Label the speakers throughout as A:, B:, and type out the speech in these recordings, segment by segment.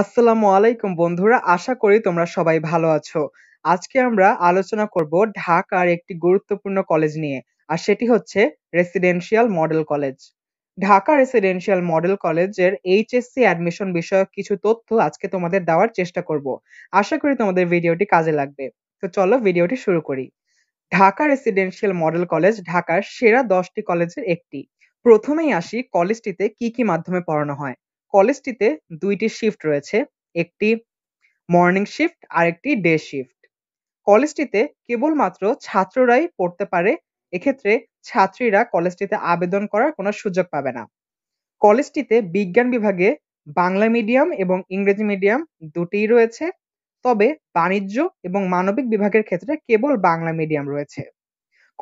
A: আসসালামু আলাইকুম বন্ধুরা আশা করি তোমরা সবাই ভালো আছো আজকে আমরা আলোচনা করব ঢাকার একটি গুরুত্বপূর্ণ কলেজ নিয়ে আর সেটি হচ্ছে residential model college Dhaka residential model কলেজের এইচএসসি অ্যাডমিশন বিষয়ক কিছু তথ্য আজকে তোমাদের দেওয়ার চেষ্টা করব আশা করি তোমাদের ভিডিওটি কাজে লাগবে তো চলো ভিডিওটি শুরু করি ঢাকা রেসিডেন্সিয়াল মডেল কলেজ ঢাকার সেরা দশটি কলেজের একটি প্রথমেই আসি কলেজটিতে কি কি মাধ্যমে পড়ানো হয় কলেজটিতে দুইটি শিফট রয়েছে একটি মর্নিং শিফট আর একটি ডে শিফট কলেজটিতে কেবলমাত্র ছাত্ররাই পড়তে পারে এক্ষেত্রে ছাত্রীরা কলেজটিতে আবেদন করার কোনো সুযোগ পাবে না কলেজটিতে বিজ্ঞান বিভাগে বাংলা মিডিয়াম এবং ইংরেজি মিডিয়াম দুটিই রয়েছে তবে বাণিজ্য এবং মানবিক বিভাগের ক্ষেত্রে কেবল বাংলা মিডিয়াম রয়েছে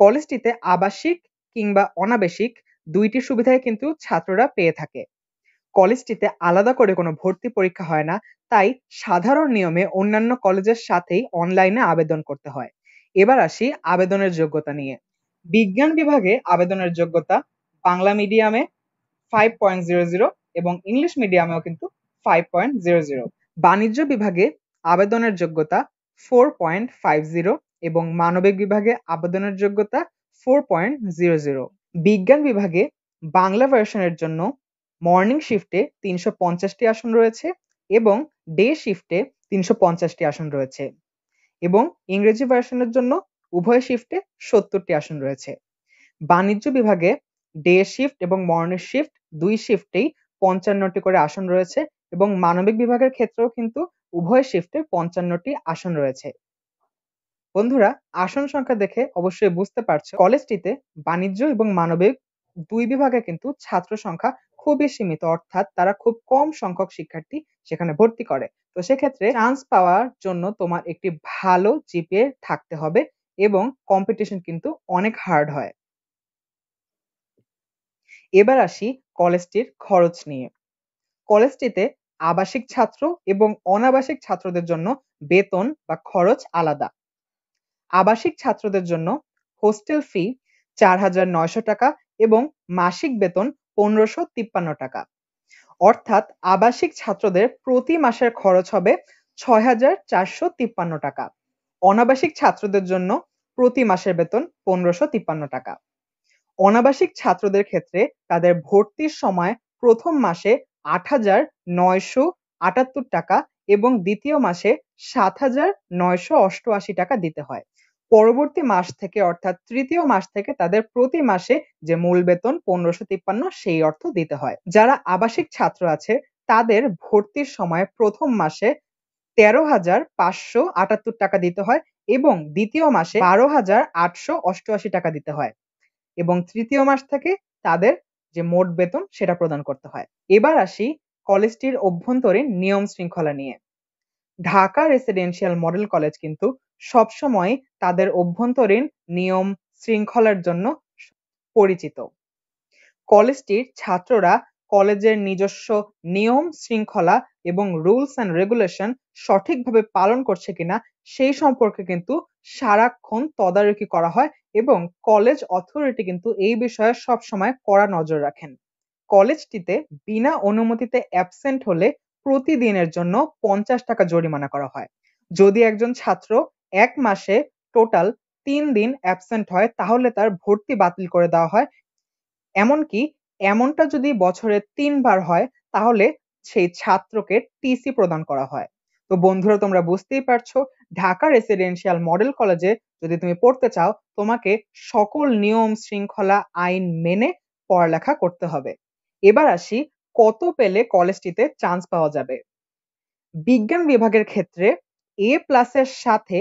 A: কলেজটিতে আবাসিক কিংবা অনাবাসিক দুইটি সুবিধাই কিন্তু ছাত্ররা পেয়ে থাকে কলেজটিতে আলাদা করে কোনো ভর্তি পরীক্ষা হয় না তাই সাধারণ নিয়মে অন্যান্য কলেজের সাথেই অনলাইনে আবেদন করতে হয়। এবার আসি আবেদনের যোগ্যতা নিয়ে। বিজ্ঞান বিভাগে আবেদনের যোগ্যতা বাংলা মিডিয়ামে ফাইভ পয়েন্ট জিরো জিরো এবং ইংলিশ মিডিয়ামেও কিন্তু ফাইভ পয়েন্ট জিরো জিরো বাণিজ্য বিভাগে আবেদনের যোগ্যতা ফোর পয়েন্ট ফাইভ জিরো এবং মানবিক বিভাগে আবেদনের যোগ্যতা ফোর পয়েন্ট জিরো জিরো বিজ্ঞান বিভাগে বাংলা ভার্সনের জন্য মর্নিং শিফটে তিনশো পঞ্চাশটি আসন রয়েছে এবং ডে শিফটে তিনশো পঞ্চাশটি আসন রয়েছে এবং ইংরেজি ভার্সনের জন্য উভয় শিফটে সত্তরটি আসন রয়েছে বাণিজ্য বিভাগে ডে শিফট এবং মর্নিং শিফট দুই শিফটেই পঞ্চান্নটি করে আসন রয়েছে এবং মানবিক বিভাগের ক্ষেত্রেও কিন্তু উভয় শিফটে পঞ্চান্নটি আসন রয়েছে বন্ধুরা আসন সংখ্যা দেখে অবশ্যই বুঝতে পারছো কলেজটিতে বাণিজ্য এবং মানবিক দুই বিভাগে কিন্তু ছাত্র সংখ্যা খুবই সীমিত অর্থাৎ তারা খুব কম সংখ্যক শিক্ষার্থী সেখানে ভর্তি করে তো সেক্ষেত্রে চান্স পাওয়ার জন্য তোমার একটি ভালো জিপিএ থাকতে হবে এবং কম্পিটিশন কিন্তু অনেক হার্ড হয় এবার আসি কলেজটির খরচ নিয়ে কলেজটিতে আবাসিক ছাত্র এবং অনাবাসিক ছাত্রদের জন্য বেতন বা খরচ আলাদা আবাসিক ছাত্রদের জন্য হোস্টেল ফি চার হাজার নয়শো টাকা এবং মাসিক বেতন পনেরোশো তিপ্পান্ন টাকা অর্থাৎ আবাসিক ছাত্রদের প্রতি মাসের খরচ হবে ছয় হাজার চারশো তিপ্পান্ন টাকা অনাবাসিক ছাত্রদের জন্য প্রতি মাসের বেতন পনেরোশো তিপ্পান্ন টাকা অনাবাসিক ছাত্রদের ক্ষেত্রে তাদের ভর্তির সময় প্রথম মাসে আট হাজার নয়শো আটাত্তর টাকা এবং দ্বিতীয় মাসে সাত হাজার নয়শো অষ্টআশি টাকা দিতে হয় পরবর্তী মাস থেকে অর্থাৎ তৃতীয় মাস থেকে তাদের প্রতি মাসে যে মূল বেতন পনেরোশো তিপ্পান্ন সেই অর্থ দিতে হয় যারা আবাসিক ছাত্র আছে তাদের ভর্তির সময় প্রথম মাসে তেরো হাজার পাঁচশো আটাত্তর টাকা দিতে হয় এবং দ্বিতীয় মাসে বারো হাজার আটশো অষ্টআশি টাকা দিতে হয় এবং তৃতীয় মাস থেকে তাদের যে মোট বেতন সেটা প্রদান করতে হয় এবার আসি কলেজটির অভ্যন্তরীণ নিয়ম শৃঙ্খলা নিয়ে ঢাকা রেসিডেন্সিয়াল মডেল কলেজ কিন্তু সবসময় তাদের অভ্যন্তরীণ নিয়ম শৃঙ্খলার জন্য পরিচিত কলেজটির ছাত্ররা কলেজের নিজস্ব নিয়ম শৃঙ্খলা এবং রুলস অ্যান্ড রেগুলেশন সঠিকভাবে পালন করছে কিনা সেই সম্পর্কে কিন্তু সারাক্ষণ তদারকি করা হয় এবং কলেজ অথরিটি কিন্তু এই বিষয়ে সবসময় কড়া নজর রাখেন কলেজটিতে বিনা অনুমতিতে অ্যাবসেন্ট হলে প্রতিদিনের জন্য পঞ্চাশ টাকা জরিমানা করা হয় যদি একজন ছাত্র এক মাসে টোটাল তিন দিন অ্যাবসেন্ট হয় তাহলে তার ভর্তি বাতিল করে দেওয়া হয় এমনকি এমনটা যদি বছরে তিনবার হয় তাহলে সেই ছাত্রকে টিসি প্রদান করা হয় তো বন্ধুরা তোমরা বুঝতেই পারছো ঢাকা রেসিডেন্সিয়াল মডেল কলেজে যদি তুমি পড়তে চাও তোমাকে সকল নিয়ম শৃঙ্খলা আইন মেনে পড়ালেখা করতে হবে এবার আসি কত পেলে কলেজটিতে চান্স পাওয়া যাবে বিজ্ঞান বিভাগের ক্ষেত্রে এ প্লাসের সাথে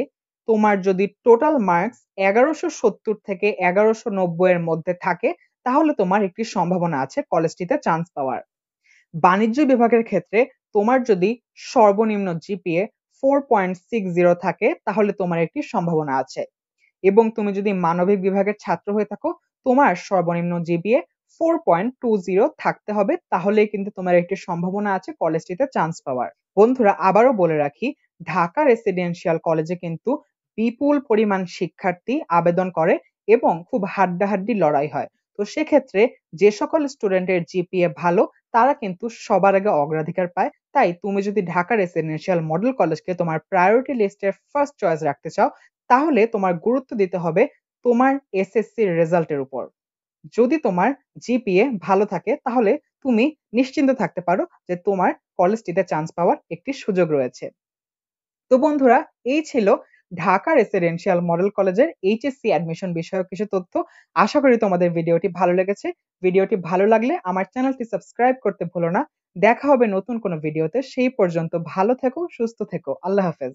A: তোমার যদি টোটাল মার্কস এগারোশো সত্তর থেকে এগারোশো নব্বইয়ের মধ্যে থাকে তাহলে তোমার একটি সম্ভাবনা আছে কলেজটিতে চান্স পাওয়ার বাণিজ্য বিভাগের ক্ষেত্রে তোমার যদি সর্বনিম্ন GPA four point six zero থাকে তাহলে তোমার একটি সম্ভাবনা আছে এবং তুমি যদি মানবিক বিভাগের ছাত্র হয়ে থাকো তোমার সর্বনিম্ন GPA four point two zero থাকতে হবে তাহলে কিন্তু তোমার একটি সম্ভাবনা আছে কলেজটিতে চান্স পাওয়ার বন্ধুরা আবারও বলে রাখি ঢাকা রেসিডেন্সিয়াল কলেজে কিন্তু বিপুল পরিমাণ শিক্ষার্থী আবেদন করে এবং খুব হাড্ডাহাড্ডি লড়াই হয় তো সেক্ষেত্রে যে সকল স্টুডেন্টের জিপিএ ভালো তারা কিন্তু সবার আগে অগ্রাধিকার পায় তাই তুমি যদি ঢাকা রেসিডেন্সিয়াল মডেল কলেজকে তোমার প্রায়োরিটি লিস্টের ফার্স্ট চয়েস রাখতে চাও তাহলে তোমার গুরুত্ব দিতে হবে তোমার এসএসসি রেজাল্টের উপর যদি তোমার জিপিএ ভালো থাকে তাহলে তুমি নিশ্চিন্ত থাকতে পারো যে তোমার কলেজটিতে চান্স পাওয়ার একটি সুযোগ রয়েছে তো বন্ধুরা এই ছিল ঢাকা রেসিডেন্সিয়াল মডেল কলেজের এইচএসসি অ্যাডমিশন বিষয়ক কিছু তথ্য আশা করি তোমাদের ভিডিওটি ভালো লেগেছে ভিডিওটি ভালো লাগলে আমার চ্যানেলটি সাবস্ক্রাইব করতে ভুলো না দেখা হবে নতুন কোনো ভিডিওতে সেই পর্যন্ত ভালো থেকো সুস্থ থেকো আল্লাহ হাফেজ